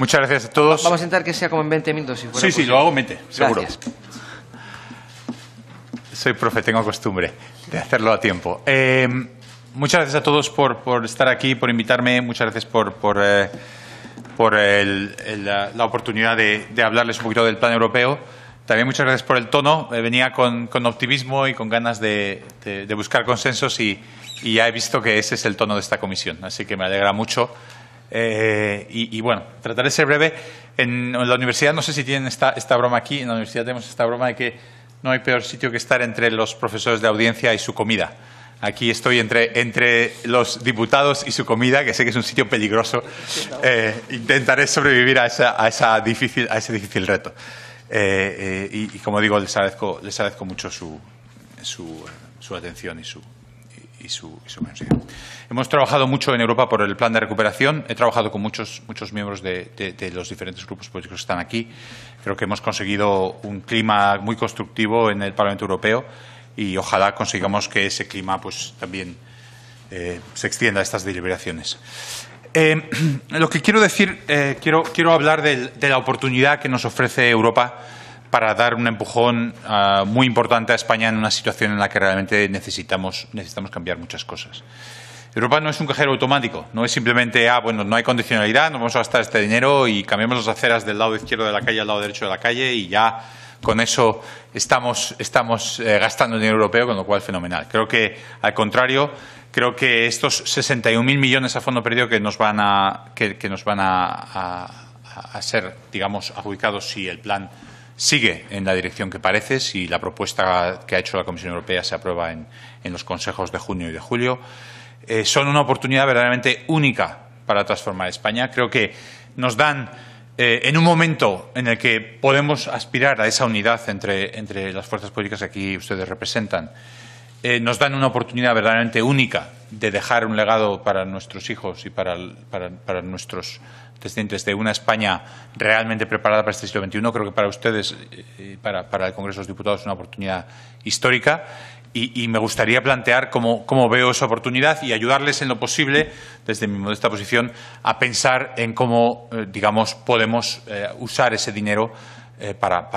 Muchas gracias a todos. Vamos a intentar que sea como en 20 minutos. Si fuera sí, sí, lo hago en 20, seguro. Soy profe, tengo costumbre de hacerlo a tiempo. Eh, muchas gracias a todos por, estar aquí, por invitarme. Muchas gracias por, por, eh, por la, oportunidad de, de hablarles un poquito del plan europeo. También muchas gracias por el tono. Eh, venía con, optimismo y con ganas de, buscar consensos y, y, ya he visto que ese es el tono de esta comisión. Así que me alegra mucho eh, y, bueno, trataré de ser breve. En la universidad, no sé si tienen esta, broma aquí, en la universidad tenemos esta broma de que no hay peor sitio que estar entre los profesores de audiencia y su comida. Aquí estoy entre, entre los diputados y su comida, que sé que es un sitio peligroso. Eh, intentaré sobrevivir a, a, esa difícil, a ese difícil reto. Eh, y, y, como digo, les agradezco, mucho su, su, su atención y su, y su, Hemos trabajado mucho en Europa por el plan de recuperación. He trabajado con muchos, muchos miembros de, los diferentes grupos políticos que están aquí. Creo que hemos conseguido un clima muy constructivo en el Parlamento Europeo y ojalá consigamos que ese clima pues, también eh, se extienda a estas deliberaciones. Eh, lo que quiero decir, eh, quiero, quiero hablar de la oportunidad que nos ofrece Europa para dar un empujón ah, muy importante a España en una situación en la que realmente necesitamos, necesitamos cambiar muchas cosas. Europa no es un cajero automático, no es simplemente, ah, bueno, no hay condicionalidad, no vamos a gastar este dinero y cambiamos las aceras del lado izquierdo de la calle al lado derecho de la calle y ya con eso estamos, estamos eh, gastando dinero europeo, con lo cual fenomenal. Creo que, al contrario, creo que estos 61.000 millones a fondo perdido que nos van a, que, nos van a, a ser, digamos, adjudicados si el plan sigue en la dirección que parece si la propuesta que ha hecho la Comisión Europea se aprueba en, los consejos de junio y de julio. Eh, son una oportunidad verdaderamente única para transformar España. Creo que nos dan, eh, en un momento en el que podemos aspirar a esa unidad entre, entre las fuerzas políticas que aquí ustedes representan, eh, nos dan una oportunidad verdaderamente única de dejar un legado para nuestros hijos y para, nuestros descendientes de una España realmente preparada para este siglo XXI. Creo que para ustedes, eh, para, el Congreso de los Diputados, es una oportunidad histórica. Y, me gustaría plantear cómo, veo esa oportunidad y ayudarles en lo posible, desde mi modesta posición, a pensar en cómo, eh, digamos, podemos usar ese dinero para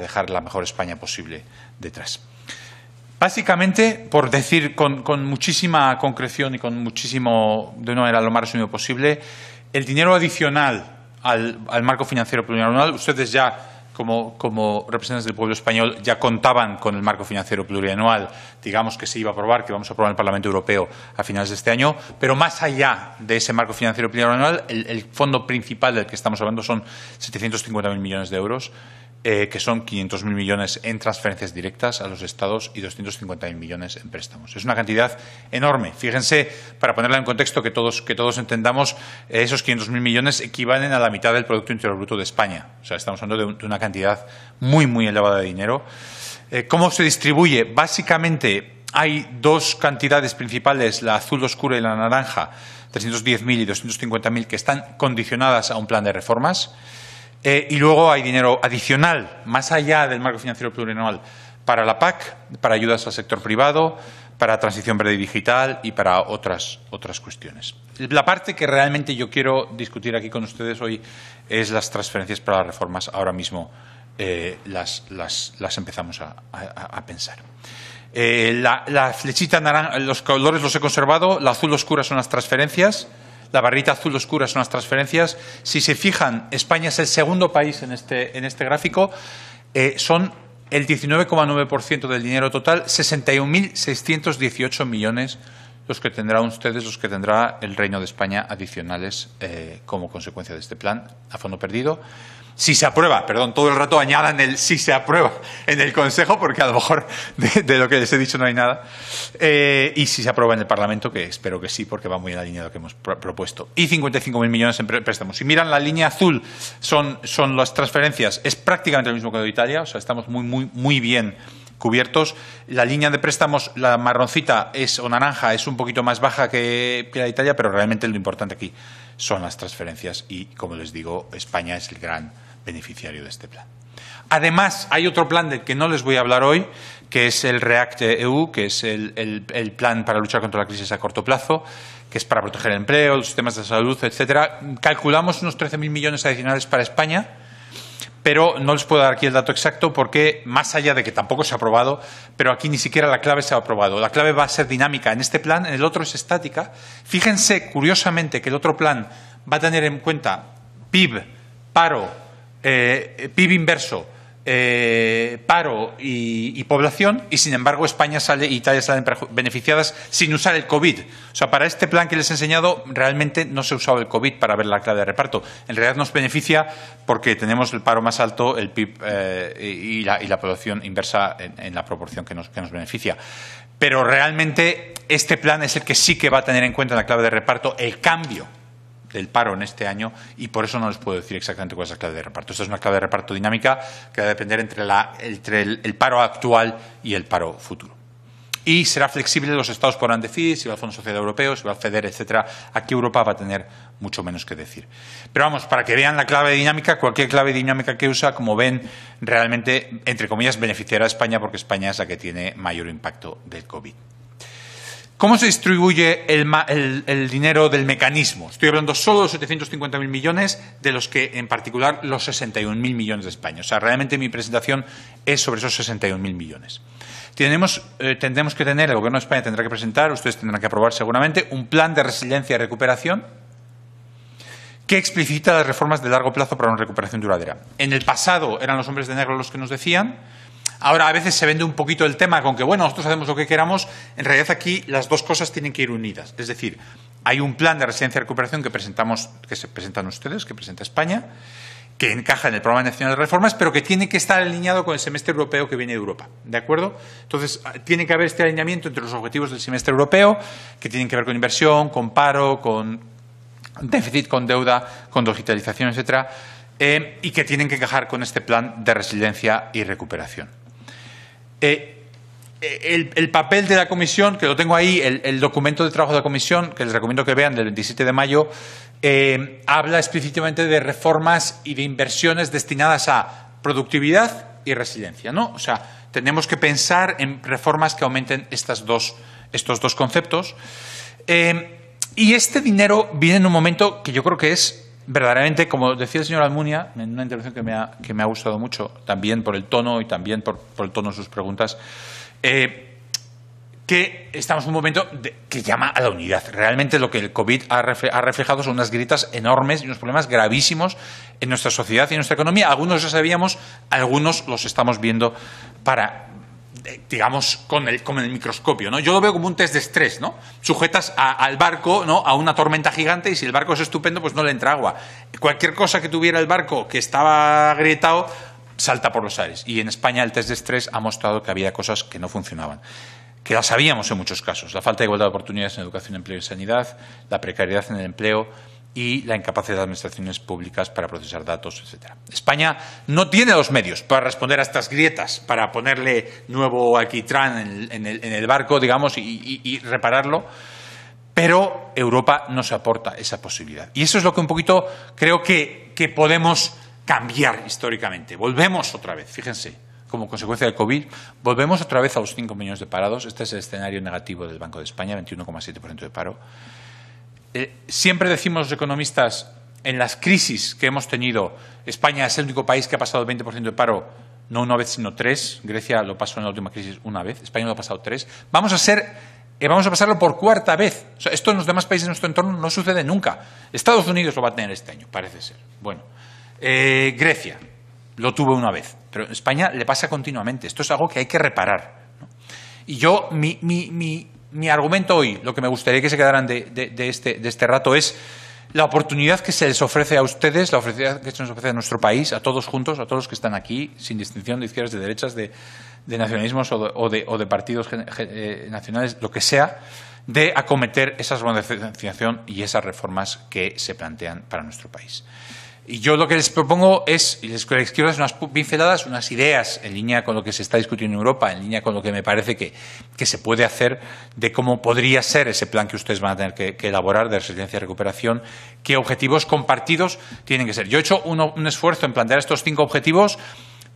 dejar la mejor España posible detrás. Básicamente, por decir con, muchísima concreción y con muchísimo, de una manera lo más resumido posible, el dinero adicional al, marco financiero plurianual, ustedes ya, como, representantes del pueblo español, ya contaban con el marco financiero plurianual, digamos que se iba a aprobar, que vamos a aprobar en el Parlamento Europeo a finales de este año, pero más allá de ese marco financiero plurianual, el, el fondo principal del que estamos hablando son 750.000 millones de euros eh, que son 500.000 millones en transferencias directas a los estados y 250.000 millones en préstamos. Es una cantidad enorme. Fíjense, para ponerla en contexto, que todos, que todos entendamos, eh, esos 500.000 millones equivalen a la mitad del Producto Interior Bruto de España. O sea, estamos hablando de, una cantidad muy, muy elevada de dinero. Eh, ¿Cómo se distribuye? Básicamente hay dos cantidades principales, la azul oscura y la naranja, 310.000 y 250.000, que están condicionadas a un plan de reformas. Eh, y luego hay dinero adicional, más allá del marco financiero plurianual, para la PAC, para ayudas al sector privado, para transición verde y digital y para otras, otras cuestiones. La parte que realmente yo quiero discutir aquí con ustedes hoy es las transferencias para las reformas. Ahora mismo eh, las, empezamos a, pensar. Eh, los colores los he conservado, la azul oscura son las transferencias. La barrita azul oscura son las transferencias. Si se fijan, España es el segundo país en este, este gráfico. Eh, son el 19,9% del dinero total, 61.618 millones los que tendrán ustedes, los que tendrá el Reino de España adicionales eh, como consecuencia de este plan a fondo perdido si se aprueba, perdón, todo el rato añadan el si se aprueba en el Consejo, porque a lo mejor de, lo que les he dicho no hay nada, eh, y si se aprueba en el Parlamento, que espero que sí, porque va muy en la línea de lo que hemos propuesto. Y 55.000 millones en préstamos. Si miran la línea azul, son, las transferencias, es prácticamente lo mismo que de Italia, o sea, estamos muy, muy, muy bien cubiertos. La línea de préstamos, la marroncita es o naranja, es un poquito más baja que, que, la de Italia, pero realmente lo importante aquí son las transferencias y, como les digo, España es el gran beneficiario de este plan. Además, hay otro plan del que no les voy a hablar hoy, que es el REACT-EU, que es el, plan para luchar contra la crisis a corto plazo, que es para proteger el empleo, los sistemas de salud, etcétera. Calculamos unos 13.000 millones adicionales para España, pero no les puedo dar aquí el dato exacto porque, más allá de que tampoco se ha aprobado, pero aquí ni siquiera la clave se ha aprobado. La clave va a ser dinámica en este plan, en el otro es estática. Fíjense, curiosamente, que el otro plan va a tener en cuenta PIB, paro, eh, PIB inverso, eh, paro y, población, y sin embargo España sale y Italia salen beneficiadas sin usar el COVID. O sea, para este plan que les he enseñado, realmente no se ha usado el COVID para ver la clave de reparto. En realidad nos beneficia porque tenemos el paro más alto, el PIB eh, y, la, población inversa en, la proporción que nos, que nos beneficia pero realmente este plan es el que sí que va a tener en cuenta en la clave de reparto el cambio del paro en este año y por eso no les puedo decir exactamente cuál es la clave de reparto. Esta es una clave de reparto dinámica que va a depender entre, el, paro actual y el paro futuro. Y será flexible, los estados podrán decidir si va al Fondo Social Europeo, si va al FEDER, etcétera. Aquí Europa va a tener mucho menos que decir. Pero vamos, para que vean la clave dinámica, cualquier clave dinámica que usa, como ven, realmente, entre comillas, beneficiará a España porque España es la que tiene mayor impacto del COVID. ¿Cómo se distribuye el, dinero del mecanismo? Estoy hablando solo de los 750.000 millones, de los que en particular los 61.000 millones de España. O sea, realmente mi presentación es sobre esos 61.000 millones. Eh, tendremos que tener, el Gobierno de España tendrá que presentar, ustedes tendrán que aprobar seguramente, un plan de resiliencia y recuperación que explicita las reformas de largo plazo para una recuperación duradera. En el pasado eran los hombres de negro los que nos decían, Ahora a veces se vende un poquito el tema con que, bueno, nosotros hacemos lo que queramos. En realidad aquí las dos cosas tienen que ir unidas. Es decir, hay un plan de residencia y recuperación que presentamos, que se presentan ustedes, que presenta España, que encaja en el Programa Nacional de Reformas, pero que tiene que estar alineado con el semestre europeo que viene de Europa. ¿De acuerdo? Entonces, ah, tiene que haber este alineamiento entre los objetivos del semestre europeo, que tienen que ver con inversión, con paro, con déficit, con deuda, con digitalización, etcétera, eh, y que tienen que encajar con este plan de resiliencia y recuperación. Eh, eh, el, papel de la comisión, que lo tengo ahí, el, documento de trabajo de la comisión, que les recomiendo que vean, del 27 de mayo, eh, habla explícitamente de reformas y de inversiones destinadas a productividad y resiliencia. ¿no? O sea, tenemos que pensar en reformas que aumenten estas dos, estos dos conceptos. y este dinero viene en un momento que yo creo que es verdaderamente, como decía el señor Almunia, en una intervención que me ha, gustado mucho, también por el tono y también por, el tono de sus preguntas, eh, que estamos en un momento que llama a la unidad. Realmente lo que el COVID ha, reflejado son unas gritas enormes y unos problemas gravísimos en nuestra sociedad y en nuestra economía. Algunos ya sabíamos, algunos los estamos viendo para eh, digamos, con el, con el microscopio. ¿no? Yo lo veo como un test de estrés, ¿no? Sujetas al barco ¿no? a una tormenta gigante y si el barco es estupendo, pues no le entra agua. Cualquier cosa que tuviera el barco que estaba agrietado, salta por los aires. Y en España el test de estrés ha mostrado que había cosas que no funcionaban que las sabíamos en muchos casos, la falta de igualdad de oportunidades en educación, empleo y sanidad, la precariedad en el empleo, y la incapacidad de administraciones públicas para procesar datos, etc. España no tiene los medios para responder a estas grietas, para ponerle nuevo alquitrán en, el, barco, digamos, y, repararlo, pero Europa nos aporta esa posibilidad. Y eso es lo que un poquito creo que, que podemos cambiar históricamente. Volvemos otra vez, fíjense, como consecuencia del COVID, volvemos otra vez a los 5 millones de parados. Este es el escenario negativo del Banco de España, 21,7% de paro. Eh, siempre decimos los economistas, en las crisis que hemos tenido, España es el único país que ha pasado el 20% de paro, no una vez, sino tres. Grecia lo pasó en la última crisis una vez, España lo ha pasado tres. Vamos a ser... Eh, vamos a pasarlo por cuarta vez. esto en los demás países de nuestro entorno no sucede nunca. Estados Unidos lo va a tener este año, parece ser. Bueno, eh, Grecia lo tuvo una vez, pero España le pasa continuamente. Esto es algo que hay que reparar. Y yo, mi, mi mi argumento hoy, lo que me gustaría que se quedaran este, de, este, rato es la oportunidad que se les ofrece a ustedes, la oportunidad que se nos ofrece a nuestro país, a todos juntos, a todos los que están aquí, sin distinción de izquierdas, de derechas, de, nacionalismos o de, partidos eh, nacionales, lo que sea, de acometer esa modernización y esas reformas que se plantean para nuestro país. Y yo lo que les propongo es, y les quiero dar unas pinceladas, unas ideas en línea con lo que se está discutiendo en Europa, en línea con lo que me parece que, se puede hacer, de cómo podría ser ese plan que ustedes van a tener que, elaborar de resiliencia y recuperación, qué objetivos compartidos tienen que ser. Yo he hecho un esfuerzo en plantear estos cinco objetivos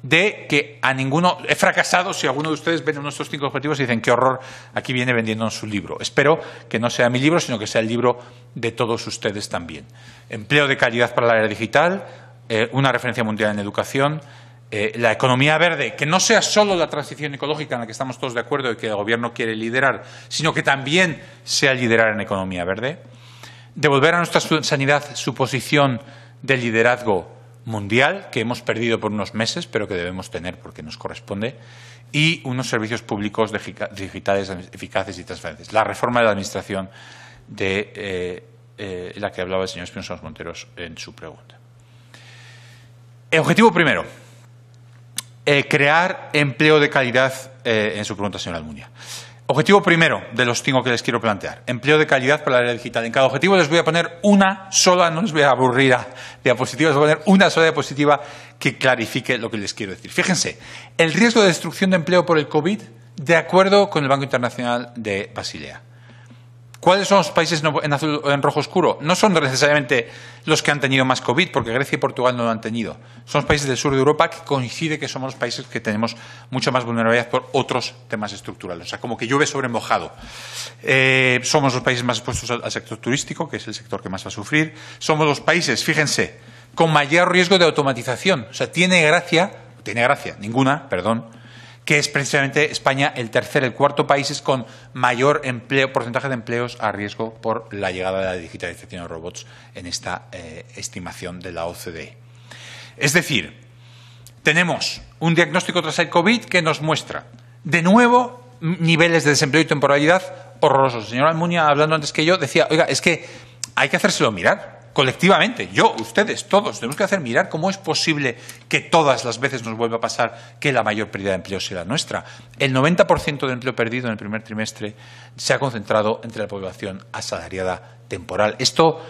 de que a ninguno he fracasado si alguno de ustedes ven nuestros cinco objetivos y dicen qué horror, aquí viene vendiendo en su libro. Espero que no sea mi libro, sino que sea el libro de todos ustedes también. Empleo de calidad para la era digital, eh, una referencia mundial en educación, eh, la economía verde, que no sea solo la transición ecológica en la que estamos todos de acuerdo y que el Gobierno quiere liderar, sino que también sea liderar en economía verde, devolver a nuestra sanidad su posición de liderazgo mundial que hemos perdido por unos meses, pero que debemos tener porque nos corresponde, y unos servicios públicos digitales eficaces y transparentes. La reforma de la Administración de eh, eh, la que hablaba el señor Espinosa Monteros en su pregunta. objetivo primero, eh, crear empleo de calidad en su pregunta, señora Almunia. Objetivo primero de los cinco que les quiero plantear, empleo de calidad para la área digital. En cada objetivo les voy a poner una sola, no les voy a aburrir a diapositivas, les voy a poner una sola diapositiva que clarifique lo que les quiero decir. Fíjense, el riesgo de destrucción de empleo por el COVID, de acuerdo con el Banco Internacional de Basilea. ¿Cuáles son los países en rojo oscuro? No son necesariamente los que han tenido más COVID, porque Grecia y Portugal no lo han tenido. Son los países del sur de Europa que coincide que somos los países que tenemos mucha más vulnerabilidad por otros temas estructurales. O sea, como que llueve sobre mojado. Eh, somos los países más expuestos al, al sector turístico, que es el sector que más va a sufrir. Somos los países, fíjense, con mayor riesgo de automatización. O sea, tiene gracia, tiene gracia, ninguna, perdón, que es precisamente España el tercer, el cuarto país con mayor empleo, porcentaje de empleos a riesgo por la llegada de la digitalización de robots en esta eh, estimación de la OCDE. Es decir, tenemos un diagnóstico tras el COVID que nos muestra, de nuevo, niveles de desempleo y temporalidad horrorosos. El señor Almunia, hablando antes que yo, decía, oiga, es que hay que hacérselo mirar colectivamente, yo, ustedes, todos, tenemos que hacer mirar cómo es posible que todas las veces nos vuelva a pasar que la mayor pérdida de empleo sea la nuestra. El 90% de empleo perdido en el primer trimestre se ha concentrado entre la población asalariada temporal. Esto,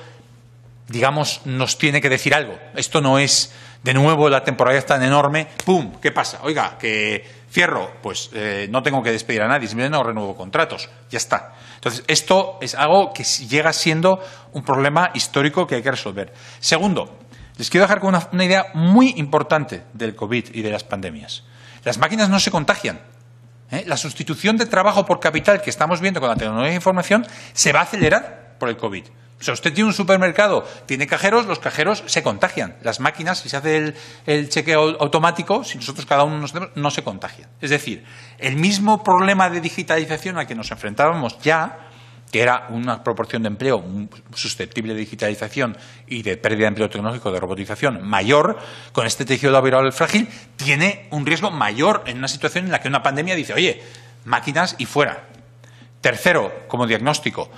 digamos, nos tiene que decir algo. Esto no es, de nuevo, la temporalidad tan enorme. ¡Pum! ¿Qué pasa? Oiga, que Cierro, pues eh, no tengo que despedir a nadie, simplemente no renuevo contratos, ya está. Entonces, esto es algo que llega siendo un problema histórico que hay que resolver. Segundo, les quiero dejar con una, idea muy importante del COVID y de las pandemias. Las máquinas no se contagian, ¿eh? La sustitución de trabajo por capital que estamos viendo con la tecnología de información se va a acelerar por el COVID. Si usted tiene un supermercado, tiene cajeros, los cajeros se contagian. Las máquinas, si se hace el, chequeo automático, si nosotros cada uno nos no se contagian. Es decir, el mismo problema de digitalización al que nos enfrentábamos ya, que era una proporción de empleo susceptible de digitalización y de pérdida de empleo tecnológico, de robotización mayor, con este tejido laboral frágil, tiene un riesgo mayor en una situación en la que una pandemia dice, oye, máquinas y fuera. Tercero, como diagnóstico,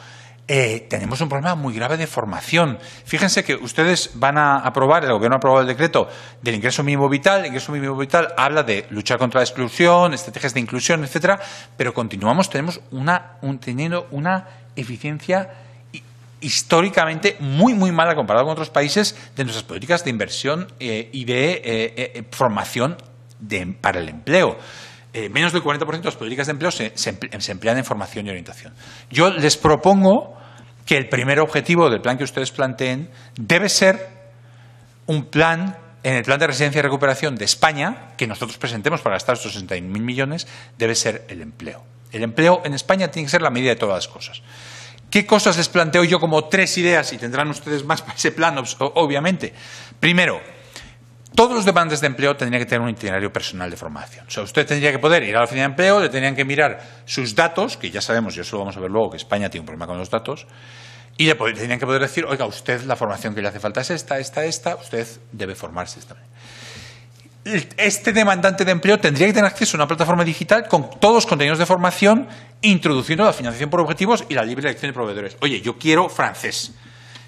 eh, tenemos un problema muy grave de formación. Fíjense que ustedes van a aprobar, el gobierno ha aprobado el decreto del ingreso mínimo vital, el ingreso mínimo vital habla de luchar contra la exclusión, estrategias de inclusión, etcétera, pero continuamos tenemos una, un, teniendo una eficiencia históricamente muy, muy mala comparado con otros países de nuestras políticas de inversión eh, y de eh, formación para el empleo. Eh, menos del 40% de las políticas de empleo se, emplean en formación y orientación. Yo les propongo que el primer objetivo del plan que ustedes planteen debe ser un plan, en el plan de residencia y recuperación de España, que nosotros presentemos para gastar esos 61.000 millones, debe ser el empleo. El empleo en España tiene que ser la medida de todas las cosas. ¿Qué cosas les planteo yo como tres ideas? Y tendrán ustedes más para ese plan, obviamente. Primero, todos los demandantes de empleo tendrían que tener un itinerario personal de formación. O sea, usted tendría que poder ir a la oficina de empleo, le tendrían que mirar sus datos, que ya sabemos, y eso lo vamos a ver luego, que España tiene un problema con los datos, y le tendrían que poder decir, oiga, usted la formación que le hace falta es esta, esta, esta, usted debe formarse esta este demandante de empleo tendría que tener acceso a una plataforma digital con todos los contenidos de formación, introduciendo la financiación por objetivos y la libre elección de proveedores. Oye, yo quiero francés.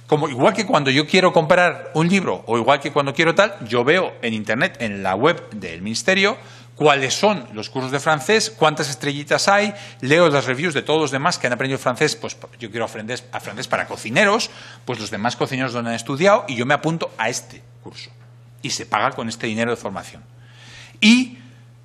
Como igual que cuando yo quiero comprar un libro o igual que cuando quiero tal, yo veo en internet, en la web del ministerio, cuáles son los cursos de francés, cuántas estrellitas hay, leo las reviews de todos los demás que han aprendido francés, pues yo quiero aprender a francés para cocineros, pues los demás cocineros donde han estudiado y yo me apunto a este curso. Y se paga con este dinero de formación. Y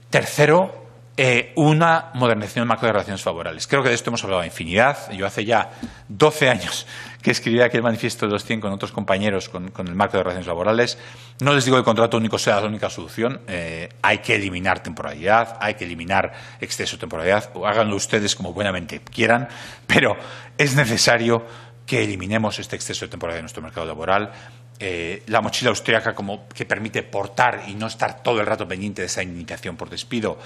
tercero, eh, una modernización del marco de relaciones laborales Creo que de esto hemos hablado a infinidad. Yo hace ya 12 años que escribí aquel manifiesto de los 100 con otros compañeros con, el marco de relaciones laborales. No les digo que el contrato único sea la única solución. Eh, hay que eliminar temporalidad, hay que eliminar exceso de temporalidad. háganlo ustedes como buenamente quieran, pero es necesario que eliminemos este exceso de temporalidad en nuestro mercado laboral. Eh, la mochila austríaca como que permite portar y no estar todo el rato pendiente de esa indicación por despido,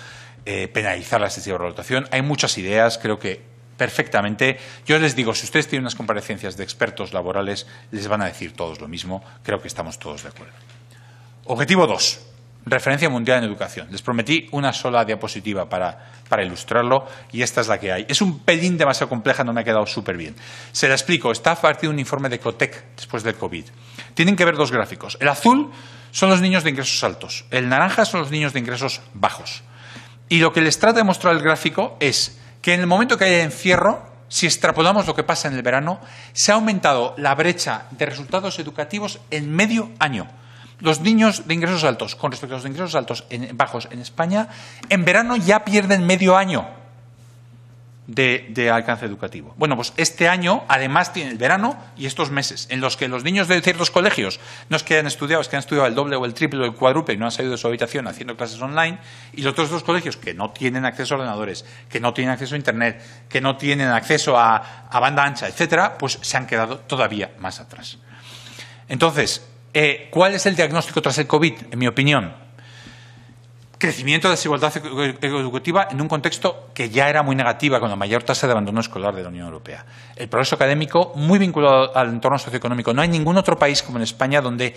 eh, penalizar la excesiva rotación. Hay muchas ideas, creo que perfectamente. Yo les digo, si ustedes tienen unas comparecencias de expertos laborales, les van a decir todos lo mismo. Creo que estamos todos de acuerdo. Objetivo 2. Referencia mundial en educación. Les prometí una sola diapositiva para, ilustrarlo y esta es la que hay. Es un pelín demasiado compleja, no me ha quedado súper bien. Se la explico. Está a partir de un informe de Cotec después del COVID. Tienen que ver dos gráficos. El azul son los niños de ingresos altos. El naranja son los niños de ingresos bajos. Y lo que les trata de mostrar el gráfico es que en el momento que hay encierro, si extrapolamos lo que pasa en el verano, se ha aumentado la brecha de resultados educativos en medio año. Los niños de ingresos altos, con respecto a los de ingresos altos bajos en España, en verano ya pierden medio año de, alcance educativo. Bueno, pues este año además tiene el verano y estos meses en los que los niños de ciertos colegios no es que hayan estudiado, es que han estudiado el doble o el triple o el cuádruple y no han salido de su habitación haciendo clases online y los otros dos colegios que no tienen acceso a ordenadores, que no tienen acceso a internet, que no tienen acceso a, banda ancha, etcétera, pues se han quedado todavía más atrás. Entonces, eh, ¿cuál es el diagnóstico tras el COVID? En mi opinión, crecimiento de desigualdad educativa en un contexto que ya era muy negativa, con la mayor tasa de abandono escolar de la Unión Europea. El progreso académico muy vinculado al entorno socioeconómico. No hay ningún otro país como en España donde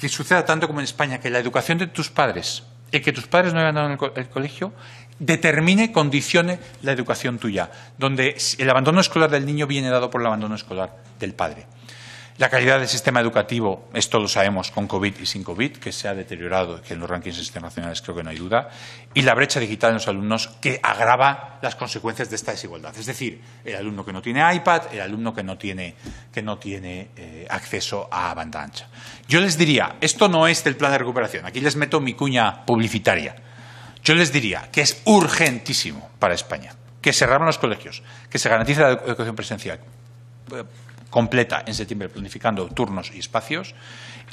que suceda tanto como en España, que la educación de tus padres, y que tus padres no hayan dado el, colegio, determine, condicione la educación tuya, donde el abandono escolar del niño viene dado por el abandono escolar del padre. La calidad del sistema educativo, esto lo sabemos con COVID y sin COVID, que se ha deteriorado, que en los rankings internacionales creo que no hay duda, y la brecha digital en los alumnos que agrava las consecuencias de esta desigualdad. Es decir, el alumno que no tiene iPad, el alumno que no tiene, que no tiene eh, acceso a banda ancha. Yo les diría, esto no es del plan de recuperación, aquí les meto mi cuña publicitaria. Yo les diría que es urgentísimo para España que cerraran los colegios, que se garantice la educación presencial completa en septiembre planificando turnos y espacios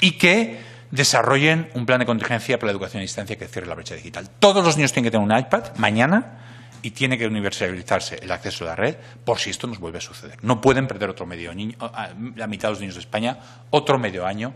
y que desarrollen un plan de contingencia para la educación a distancia que cierre la brecha digital. Todos los niños tienen que tener un iPad mañana y tiene que universalizarse el acceso a la red por si esto nos vuelve a suceder. No pueden perder otro medio niño, ah, ah, la mitad de los niños de España, otro medio año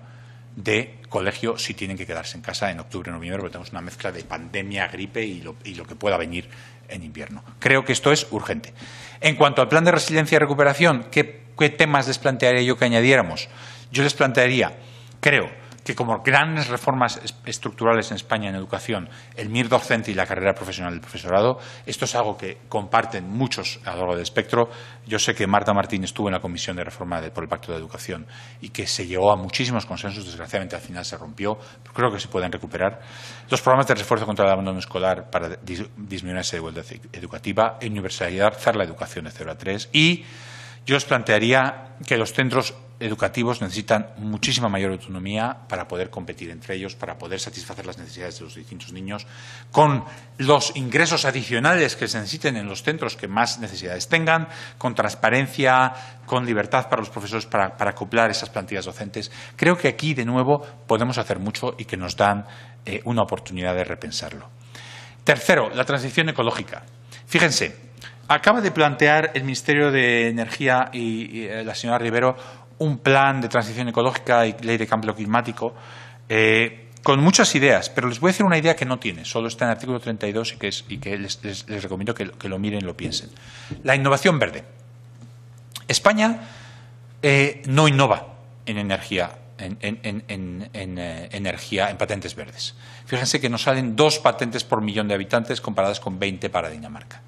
de colegio si tienen que quedarse en casa en octubre, noviembre, porque tenemos una mezcla de pandemia, gripe y lo, y lo que pueda venir en invierno. Creo que esto es urgente. En cuanto al plan de resiliencia y recuperación, que ¿qué temas les plantearía yo que añadiéramos? Yo les plantearía, creo, que como grandes reformas estructurales en España en educación, el MIR docente y la carrera profesional del profesorado, esto es algo que comparten muchos a lo largo del espectro. Yo sé que Marta Martín estuvo en la Comisión de Reforma por el Pacto de Educación y que se llegó a muchísimos consensos, desgraciadamente al final se rompió, pero creo que se pueden recuperar. Los programas de refuerzo contra el abandono escolar para disminuir esa igualdad educativa, universalidad universalizar la educación de 0 a 3 y yo os plantearía que los centros educativos necesitan muchísima mayor autonomía para poder competir entre ellos, para poder satisfacer las necesidades de los distintos niños, con los ingresos adicionales que se necesiten en los centros que más necesidades tengan, con transparencia, con libertad para los profesores para, acoplar esas plantillas docentes. Creo que aquí, de nuevo, podemos hacer mucho y que nos dan eh, una oportunidad de repensarlo. Tercero, la transición ecológica. Fíjense, Acaba de plantear el Ministerio de Energía y, eh, la señora Rivero un plan de transición ecológica y ley de cambio climático eh, con muchas ideas, pero les voy a decir una idea que no tiene, solo está en el artículo 32 y que, es, y que les, recomiendo que, lo miren y lo piensen. La innovación verde. España eh, no innova en energía en, energía, en patentes verdes. Fíjense que nos salen dos patentes por millón de habitantes comparadas con 20 para Dinamarca.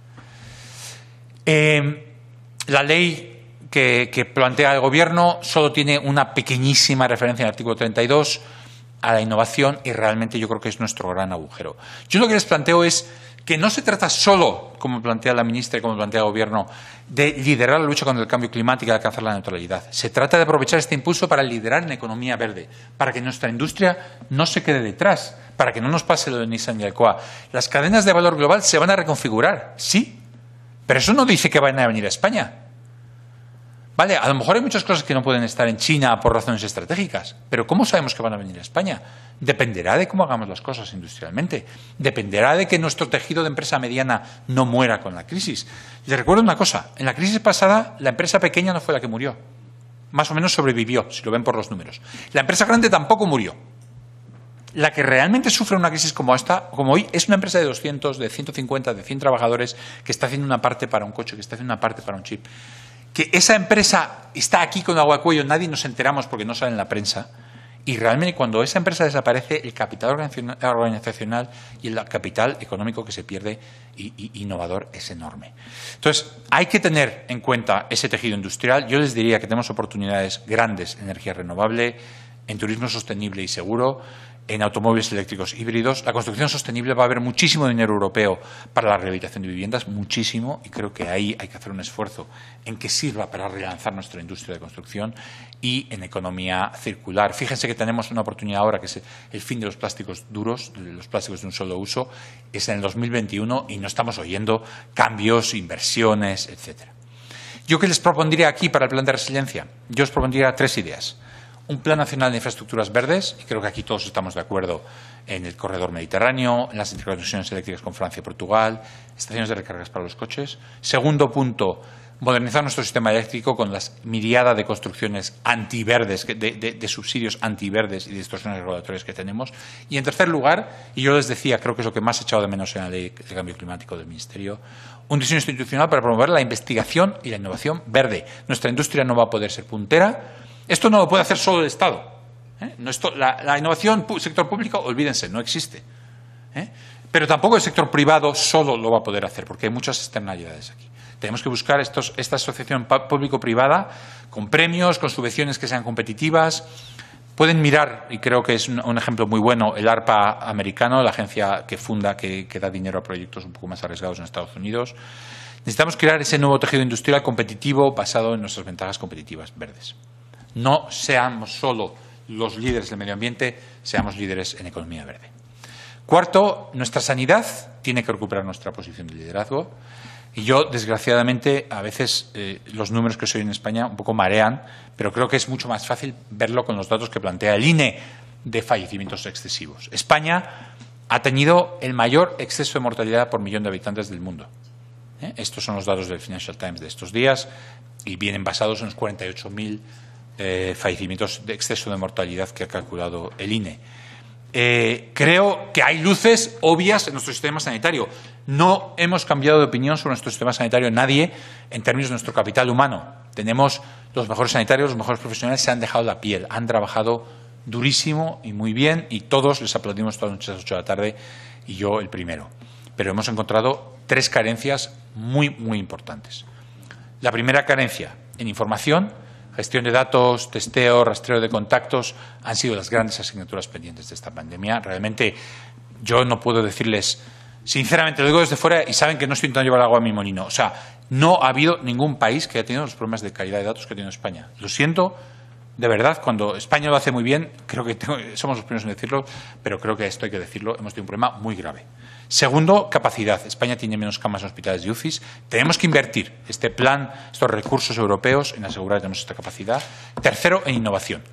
Eh, la ley que, plantea el Gobierno solo tiene una pequeñísima referencia en el artículo 32 a la innovación y realmente yo creo que es nuestro gran agujero. Yo lo que les planteo es que no se trata solo, como plantea la ministra y como plantea el Gobierno, de liderar la lucha contra el cambio climático y alcanzar la neutralidad. Se trata de aprovechar este impulso para liderar la economía verde, para que nuestra industria no se quede detrás, para que no nos pase lo de Nissan y Alcoa. Las cadenas de valor global se van a reconfigurar, sí, pero eso no dice que van a venir a España. Vale, a lo mejor hay muchas cosas que no pueden estar en China por razones estratégicas, pero ¿cómo sabemos que van a venir a España? Dependerá de cómo hagamos las cosas industrialmente, dependerá de que nuestro tejido de empresa mediana no muera con la crisis. Les recuerdo una cosa, en la crisis pasada la empresa pequeña no fue la que murió, más o menos sobrevivió, si lo ven por los números. La empresa grande tampoco murió, la que realmente sufre una crisis como esta, como hoy, es una empresa de 200, de 150, de 100 trabajadores que está haciendo una parte para un coche, que está haciendo una parte para un chip. Que esa empresa está aquí con agua de cuello, nadie nos enteramos porque no sale en la prensa. Y realmente cuando esa empresa desaparece, el capital organizacional y el capital económico que se pierde y, innovador es enorme. Entonces, hay que tener en cuenta ese tejido industrial. Yo les diría que tenemos oportunidades grandes en energía renovable, en turismo sostenible y seguro, en automóviles eléctricos híbridos. La construcción sostenible va a haber muchísimo dinero europeo para la rehabilitación de viviendas, muchísimo, y creo que ahí hay que hacer un esfuerzo en que sirva para relanzar nuestra industria de construcción y en economía circular. Fíjense que tenemos una oportunidad ahora que es el fin de los plásticos duros, de los plásticos de un solo uso, es en el 2021 y no estamos oyendo cambios, inversiones, etcétera. ¿Yo qué les propondría aquí para el plan de resiliencia? Yo os propondría tres ideas un Plan Nacional de Infraestructuras Verdes, y creo que aquí todos estamos de acuerdo en el corredor mediterráneo, en las interconexiones eléctricas con Francia y Portugal, estaciones de recargas para los coches. Segundo punto, modernizar nuestro sistema eléctrico con las miriada de construcciones antiverdes, de, de, subsidios antiverdes y de distorsiones regulatorias que tenemos. Y en tercer lugar, y yo les decía, creo que es lo que más he echado de menos en la ley de cambio climático del Ministerio, un diseño institucional para promover la investigación y la innovación verde. Nuestra industria no va a poder ser puntera esto no lo puede hacer solo el Estado. ¿eh? la, innovación sector público, olvídense, no existe. ¿eh? Pero tampoco el sector privado solo lo va a poder hacer, porque hay muchas externalidades aquí. Tenemos que buscar esta asociación público-privada con premios, con subvenciones que sean competitivas. Pueden mirar, y creo que es un, ejemplo muy bueno, el ARPA americano, la agencia que funda, que, que da dinero a proyectos un poco más arriesgados en Estados Unidos. Necesitamos crear ese nuevo tejido industrial competitivo basado en nuestras ventajas competitivas verdes. No seamos solo los líderes del medio ambiente, seamos líderes en economía verde. Cuarto, nuestra sanidad tiene que recuperar nuestra posición de liderazgo. Y yo, desgraciadamente, a veces eh, los números que soy en España un poco marean, pero creo que es mucho más fácil verlo con los datos que plantea el INE de fallecimientos excesivos. España ha tenido el mayor exceso de mortalidad por millón de habitantes del mundo. ¿Eh? Estos son los datos del Financial Times de estos días y vienen basados en los 48.000 eh, fallecimientos de exceso de mortalidad que ha calculado el INE. Eh, creo que hay luces obvias en nuestro sistema sanitario. No hemos cambiado de opinión sobre nuestro sistema sanitario nadie en términos de nuestro capital humano. Tenemos los mejores sanitarios, los mejores profesionales se han dejado la piel, han trabajado durísimo y muy bien y todos les aplaudimos todas las noches 8 de la tarde y yo el primero. Pero hemos encontrado tres carencias muy, muy importantes. La primera carencia en información Gestión de datos, testeo, rastreo de contactos han sido las grandes asignaturas pendientes de esta pandemia. Realmente yo no puedo decirles, sinceramente lo digo desde fuera y saben que no estoy intentando llevar agua a mi molino. O sea, no ha habido ningún país que haya tenido los problemas de calidad de datos que ha tenido España. Lo siento, de verdad, cuando España lo hace muy bien, creo que somos los primeros en decirlo, pero creo que esto hay que decirlo, hemos tenido un problema muy grave. Segundo, capacidad. España tiene menos camas en hospitales de ufis. Tenemos que invertir este plan, estos recursos europeos en asegurar que tenemos esta capacidad. Tercero, en innovación.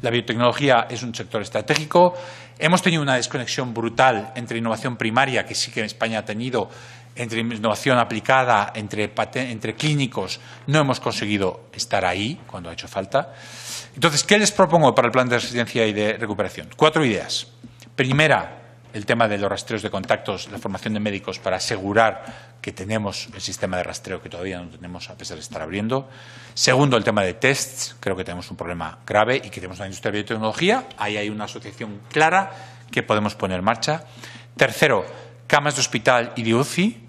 La biotecnología es un sector estratégico. Hemos tenido una desconexión brutal entre innovación primaria, que sí que en España ha tenido, entre innovación aplicada, entre, entre clínicos. No hemos conseguido estar ahí cuando ha hecho falta. Entonces, ¿qué les propongo para el plan de resistencia y de recuperación? Cuatro ideas. Primera, el tema de los rastreos de contactos, la formación de médicos para asegurar que tenemos el sistema de rastreo que todavía no tenemos a pesar de estar abriendo. Segundo, el tema de tests. Creo que tenemos un problema grave y que tenemos una industria de biotecnología. Ahí hay una asociación clara que podemos poner en marcha. Tercero, camas de hospital y de UCI.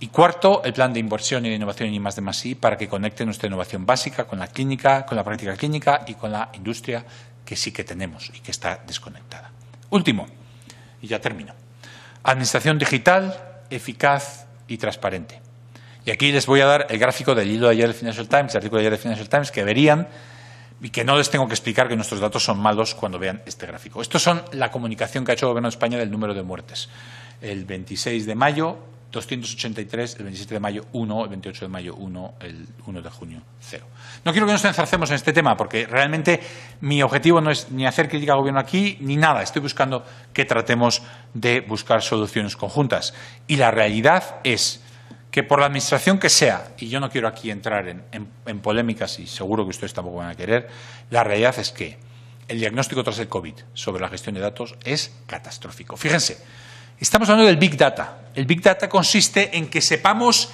Y cuarto, el plan de inversión y de innovación en I+, para que conecte nuestra innovación básica con la clínica, con la práctica clínica y con la industria que sí que tenemos y que está desconectada. Último, y ya termino. Administración digital, eficaz y transparente. Y aquí les voy a dar el gráfico del hilo de ayer del Financial Times, el artículo de ayer del Financial Times, que verían y que no les tengo que explicar que nuestros datos son malos cuando vean este gráfico. Estos son la comunicación que ha hecho el Gobierno de España del número de muertes. El 26 de mayo 283 el 27 de mayo 1, el 28 de mayo 1, el 1 de junio 0. No quiero que nos enzarcemos en este tema porque realmente mi objetivo no es ni hacer crítica al gobierno aquí ni nada. Estoy buscando que tratemos de buscar soluciones conjuntas. Y la realidad es que por la administración que sea, y yo no quiero aquí entrar en, en polémicas y seguro que ustedes tampoco van a querer, la realidad es que el diagnóstico tras el COVID sobre la gestión de datos es catastrófico. Fíjense, estamos hablando del Big Data, el Big Data consiste en que sepamos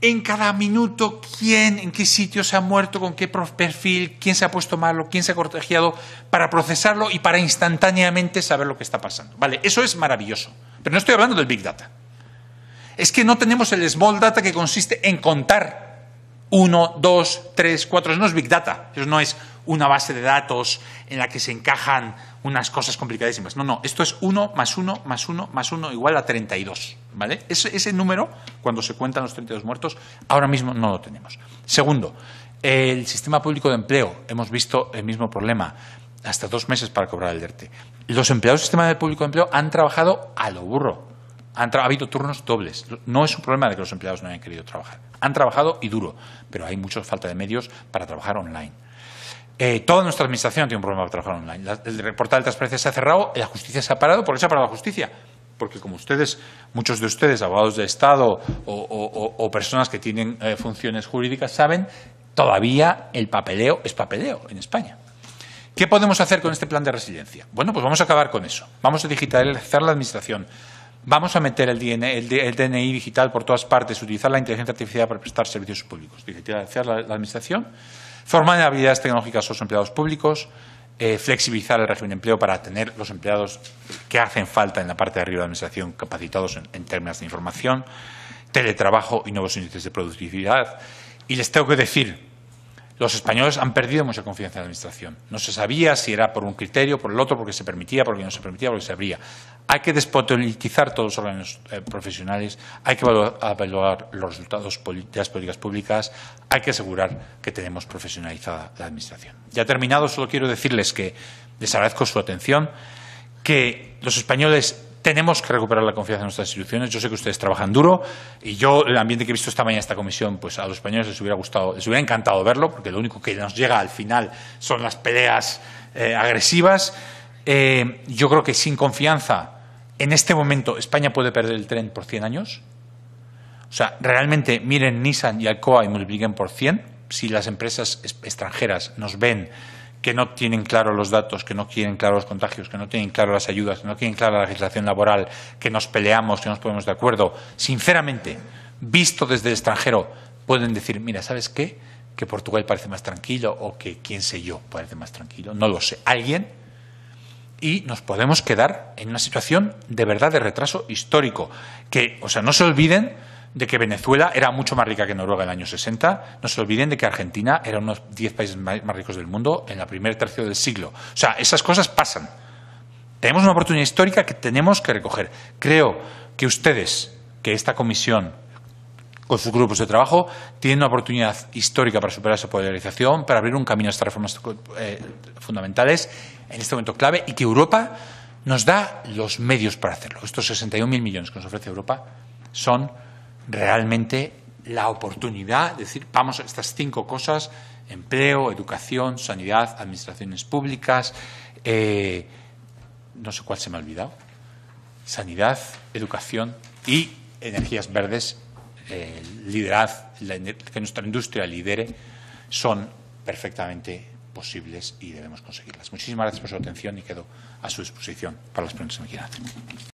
en cada minuto quién, en qué sitio se ha muerto, con qué perfil, quién se ha puesto malo, quién se ha cortegiado, para procesarlo y para instantáneamente saber lo que está pasando. Vale, eso es maravilloso. Pero no estoy hablando del Big Data. Es que no tenemos el Small Data que consiste en contar. Uno, dos, tres, cuatro. Eso no es Big Data. Eso no es una base de datos en la que se encajan unas cosas complicadísimas. No, no, esto es 1 más 1 más 1 más 1 igual a 32. ¿vale? Ese, ese número, cuando se cuentan los 32 muertos, ahora mismo no lo tenemos. Segundo, el sistema público de empleo. Hemos visto el mismo problema hasta dos meses para cobrar el ERTE. E. Los empleados del sistema público de empleo han trabajado a lo burro. Han ha habido turnos dobles. No es un problema de que los empleados no hayan querido trabajar. Han trabajado y duro, pero hay mucha falta de medios para trabajar online. Eh, toda nuestra administración tiene un problema para trabajar online. el portal de transparencia se ha cerrado, la justicia se ha parado. ¿Por eso ha parado la justicia? Porque como ustedes, muchos de ustedes, abogados de Estado o, personas que tienen eh, funciones jurídicas, saben, todavía el papeleo es papeleo en España. ¿Qué podemos hacer con este plan de resiliencia? Bueno, pues vamos a acabar con eso. Vamos a digitalizar la administración. Vamos a meter el DNI, digital por todas partes, utilizar la inteligencia artificial para prestar servicios públicos, digitalizar la administración Formar habilidades tecnológicas a los empleados públicos, eh, flexibilizar el régimen de empleo para tener los empleados que hacen falta en la parte de arriba de la Administración capacitados en, en términos de información, teletrabajo y nuevos índices de productividad. Y les tengo que decir los españoles han perdido mucha confianza en la Administración. No se sabía si era por un criterio, por el otro, porque se permitía, porque no se permitía, porque se abría. Hay que despolitizar todos los órganos eh, profesionales, hay que evaluar los resultados de las políticas públicas, hay que asegurar que tenemos profesionalizada la Administración. Ya terminado, solo quiero decirles que les agradezco su atención, que los españoles tenemos que recuperar la confianza en nuestras instituciones. Yo sé que ustedes trabajan duro y yo, el ambiente que he visto esta mañana en esta comisión, pues a los españoles les hubiera gustado, les hubiera encantado verlo, porque lo único que nos llega al final son las peleas eh, agresivas. Eh, yo creo que sin confianza, en este momento, España puede perder el tren por 100 años. O sea, realmente miren Nissan y Alcoa y multipliquen por 100. Si las empresas extranjeras nos ven que no tienen claro los datos, que no tienen claro los contagios, que no tienen claro las ayudas, que no tienen clara la legislación laboral, que nos peleamos, que nos ponemos de acuerdo, sinceramente, visto desde el extranjero, pueden decir, mira, ¿sabes qué? Que Portugal parece más tranquilo o que quién sé yo parece más tranquilo, no lo sé, alguien, y nos podemos quedar en una situación de verdad de retraso histórico, que, o sea, no se olviden de que Venezuela era mucho más rica que Noruega en el año 60. No se olviden de que Argentina era uno de los 10 países más ricos del mundo en la primer tercio del siglo. O sea, esas cosas pasan. Tenemos una oportunidad histórica que tenemos que recoger. Creo que ustedes, que esta comisión con sus grupos de trabajo, tienen una oportunidad histórica para superar esa polarización, para abrir un camino a estas reformas eh, fundamentales en este momento clave y que Europa nos da los medios para hacerlo. Estos 61.000 millones que nos ofrece Europa son realmente la oportunidad de decir, vamos a estas cinco cosas, empleo, educación, sanidad, administraciones públicas, eh, no sé cuál se me ha olvidado, sanidad, educación y energías verdes, eh, liderazgo, que nuestra industria lidere, son perfectamente posibles y debemos conseguirlas. Muchísimas gracias por su atención y quedo a su disposición para las preguntas que me quieran